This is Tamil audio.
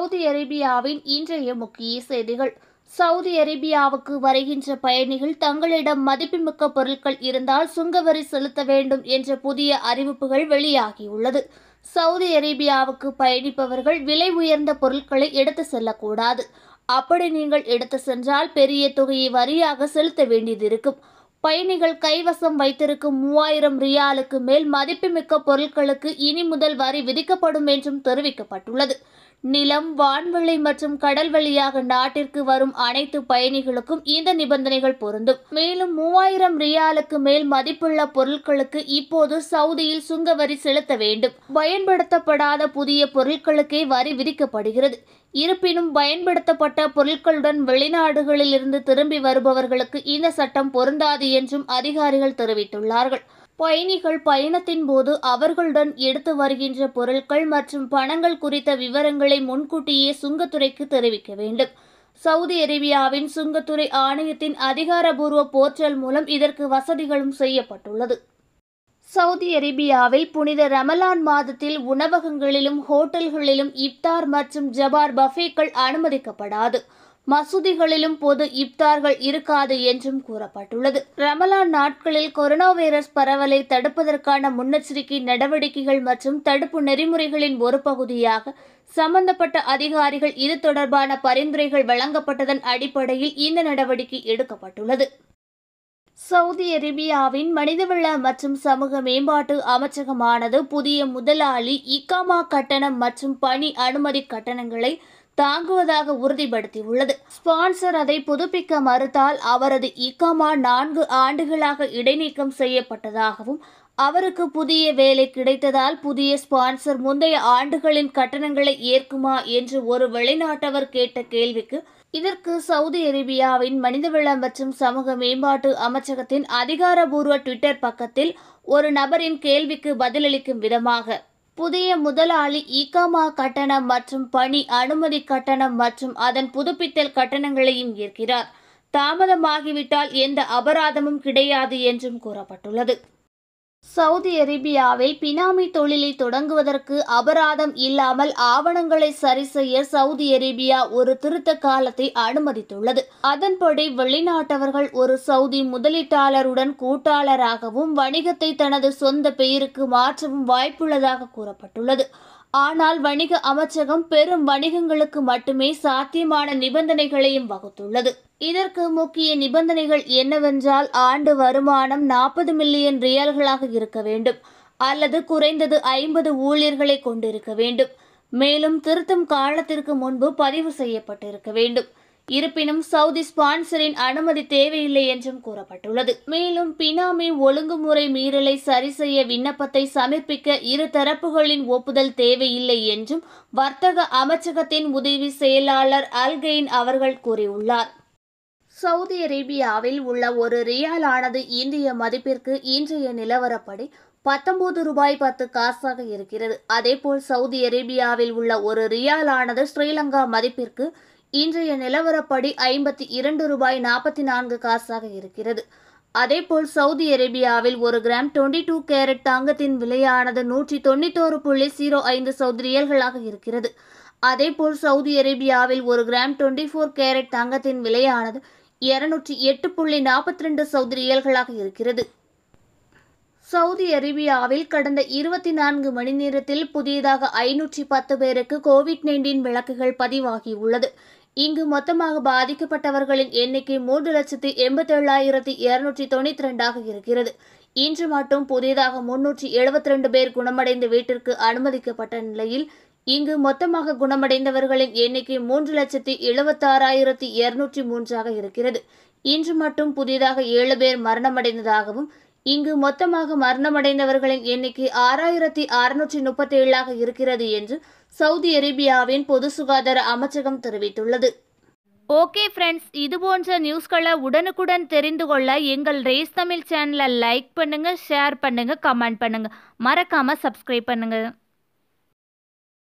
சவுதி அரேபியாவின் இன்றைய முக்கிய செய்திகள் சவுதி அரேபியாவுக்கு வருகின்ற பயணிகள் தங்களிடம் மதிப்புமிக்க பொருட்கள் இருந்தால் சுங்கவரி செலுத்த வேண்டும் என்ற புதிய அறிவிப்புகள் வெளியாகியுள்ளது சவுதி அரேபியாவுக்கு பயணிப்பவர்கள் விலை உயர்ந்த பொருட்களை எடுத்து செல்லக்கூடாது அப்படி நீங்கள் எடுத்து சென்றால் பெரிய தொகையை வரியாக செலுத்த வேண்டியது பயணிகள் கைவசம் வைத்திருக்கும் மூவாயிரம் ரியாலுக்கு மேல் மதிப்புமிக்க பொருட்களுக்கு இனி முதல் வரி விதிக்கப்படும் என்றும் தெரிவிக்கப்பட்டுள்ளது நிலம் வான்வெளி மற்றும் கடல் வழியாக நாட்டிற்கு வரும் அனைத்து பயணிகளுக்கும் இந்த நிபந்தனைகள் பொருந்தும் மேலும் மூவாயிரம் ரியாலுக்கு மேல் மதிப்புள்ள பொருட்களுக்கு இப்போது சவுதியில் சுங்க வரி செலுத்த வேண்டும் பயன்படுத்தப்படாத புதிய பொருட்களுக்கே வரி விதிக்கப்படுகிறது இருப்பினும் பயன்படுத்தப்பட்ட பொருட்களுடன் வெளிநாடுகளில் இருந்து திரும்பி வருபவர்களுக்கு இந்த சட்டம் பொருந்தாது என்றும் அதிகாரிகள் தெரிவித்துள்ளார்கள் பயணிகள் பயணத்தின் போது அவர்களுடன் எடுத்து வருகின்ற பொருட்கள் மற்றும் பணங்கள் குறித்த விவரங்களை முன்கூட்டியே சுங்கத்துறைக்கு தெரிவிக்க வேண்டும் சவுதி அரேபியாவின் சுங்கத்துறை ஆணையத்தின் அதிகாரபூர்வ போர்ட்டல் மூலம் இதற்கு வசதிகளும் செய்யப்பட்டுள்ளது சவுதி அரேபியாவில் புனித ரமலான் மாதத்தில் உணவகங்களிலும் ஹோட்டல்களிலும் இப்தார் மற்றும் ஜபார் பஃபேக்கள் அனுமதிக்கப்படாது மசூதிகளிலும் பொது இப்தார்கள் இருக்காது என்றும் கூறப்பட்டுள்ளது ரமலான் நாட்களில் கொரோனா வைரஸ் பரவலை தடுப்பதற்கான முன்னெச்சரிக்கை நடவடிக்கைகள் மற்றும் தடுப்பு நெறிமுறைகளின் ஒரு பகுதியாக சம்பந்தப்பட்ட அதிகாரிகள் இது தொடர்பான பரிந்துரைகள் வழங்கப்பட்டதன் அடிப்படையில் இந்த நடவடிக்கை எடுக்கப்பட்டுள்ளது சவுதி அரேபியாவின் மனிதவள மற்றும் சமூக மேம்பாட்டு அமைச்சகமானது புதிய முதலாளி இக்காமா கட்டணம் மற்றும் பணி அனுமதி கட்டணங்களை தாங்குவதாக உறுதிப்படுத்தியுள்ளது ஸ்பான்சர் அதை புதுப்பிக்க மறுத்தால் அவரது இக்கமா நான்கு ஆண்டுகளாக இடைநீக்கம் செய்யப்பட்டதாகவும் அவருக்கு புதிய வேலை கிடைத்ததால் புதிய ஸ்பான்சர் முந்தைய ஆண்டுகளின் கட்டணங்களை ஏற்குமா என்று ஒரு வெளிநாட்டவர் கேட்ட கேள்விக்கு இதற்கு சவுதி அரேபியாவின் மனிதவள மற்றும் சமூக மேம்பாட்டு அமைச்சகத்தின் அதிகாரபூர்வ ட்விட்டர் பக்கத்தில் ஒரு நபரின் கேள்விக்கு பதிலளிக்கும் விதமாக புதிய முதலாளி ஈகாமா கட்டணம் மற்றும் பணி அனுமதி கட்டணம் மற்றும் அதன் புதுப்பித்தல் கட்டணங்களையும் ஏற்கிறார் தாமதமாகிவிட்டால் எந்த அபராதமும் கிடையாது என்றும் கூறப்பட்டுள்ளது சவுதி அரேபியாவில் பினாமி தொழிலை தொடங்குவதற்கு அபராதம் இல்லாமல் ஆவணங்களை சரி செய்ய சவுதி அரேபியா ஒரு திருத்த காலத்தை அனுமதித்துள்ளது அதன்படி வெளிநாட்டவர்கள் ஒரு சவுதி முதலீட்டாளருடன் கூட்டாளராகவும் வணிகத்தை தனது சொந்த பெயருக்கு மாற்றவும் வாய்ப்புள்ளதாக கூறப்பட்டுள்ளது ஆனால் வணிக அமைச்சகம் பெரும் வணிகங்களுக்கு மட்டுமே சாத்தியமான நிபந்தனைகளையும் வகுத்துள்ளது இதற்கு முக்கிய நிபந்தனைகள் என்னவென்றால் ஆண்டு வருமானம் நாற்பது மில்லியன் ரியல்களாக இருக்க வேண்டும் அல்லது குறைந்தது ஐம்பது ஊழியர்களை கொண்டிருக்க வேண்டும் மேலும் திருத்தும் காலத்திற்கு முன்பு பதிவு செய்யப்பட்டிருக்க வேண்டும் இருப்பினும் சவுதி ஸ்பான்சரின் அனுமதி தேவையில்லை என்றும் கூறப்பட்டுள்ளது மேலும் பினாமி ஒழுங்குமுறை மீறலை சரி செய்ய விண்ணப்பத்தை சமர்ப்பிக்க இரு தரப்புகளின் ஒப்புதல் தேவையில்லை என்றும் வர்த்தக அமைச்சகத்தின் உதவி செயலாளர் அல்கெயின் அவர்கள் கூறியுள்ளார் சவுதி அரேபியாவில் உள்ள ஒரு ரியால் ஆனது இந்திய மதிப்பிற்கு இன்றைய நிலவரப்படி பத்தொன்பது ரூபாய் பத்து காசாக இருக்கிறது அதேபோல் சவுதி அரேபியாவில் உள்ள ஒரு ரியால் ஆனது ஸ்ரீலங்கா மதிப்பிற்கு இன்றைய நிலவரப்படி ஐம்பத்தி இரண்டு ரூபாய் நாற்பத்தி நான்கு காசாக இருக்கிறது அதேபோல் சவுதி அரேபியாவில் ஒரு கிராம் டுவெண்ட்டி டூ கேரட் தாங்கத்தின் விலையானது நூற்றி தொண்ணூத்தோரு புள்ளி ஜீரோ ஐந்து சவுதிரியல்களாக இருக்கிறது அதேபோல் சவுதி அரேபியாவில் ஒரு கிராம் டுவெண்ட்டி ஃபோர் கேரட் தங்கத்தின் விலையானது இருநூற்றி எட்டு புள்ளி நாற்பத்தி ரெண்டு சவுதிரியல்களாக இருக்கிறது சவுதி அரேபியாவில் கடந்த இருபத்தி நான்கு மணி நேரத்தில் புதியதாக ஐநூற்றி பத்து பேருக்கு கோவிட் நைன்டீன் விளக்குகள் பதிவாகியுள்ளது இங்கு மொத்தமாக பாதிக்கப்பட்டவர்களின் எண்ணிக்கை மூன்று லட்சத்தி எண்பத்தேழாயிரத்தி இருநூற்றி தொண்ணூற்றி ரெண்டாக இருக்கிறது இன்று மட்டும் புதிதாக முன்னூற்றி எழுபத்தி ரெண்டு பேர் குணமடைந்த வீட்டிற்கு அனுமதிக்கப்பட்ட நிலையில் இங்கு மொத்தமாக குணமடைந்தவர்களின் எண்ணிக்கை மூன்று லட்சத்தி எழுபத்தாறாயிரத்தி இருநூற்றி மூன்றாக இருக்கிறது இன்று மட்டும் புதிதாக ஏழு பேர் மரணமடைந்ததாகவும் இங்கு மொத்தமாக மரணமடைந்தவர்களின் எண்ணிக்கை ஆறாயிரத்தி அறுநூற்றி முப்பத்தி ஏழாக இருக்கிறது என்று சவுதி அரேபியாவின் பொது சுகாதார அமைச்சகம் தெரிவித்துள்ளது ஓகே ஃப்ரெண்ட்ஸ் இது போன்ற நியூஸ்களை உடனுக்குடன் தெரிந்து கொள்ள எங்கள் ரேஸ் தமிழ் சேனலை லைக் பண்ணுங்கள் ஷேர் பண்ணுங்கள் கமெண்ட் பண்ணுங்கள் மறக்காமல் சப்ஸ்கிரைப் பண்ணுங்கள்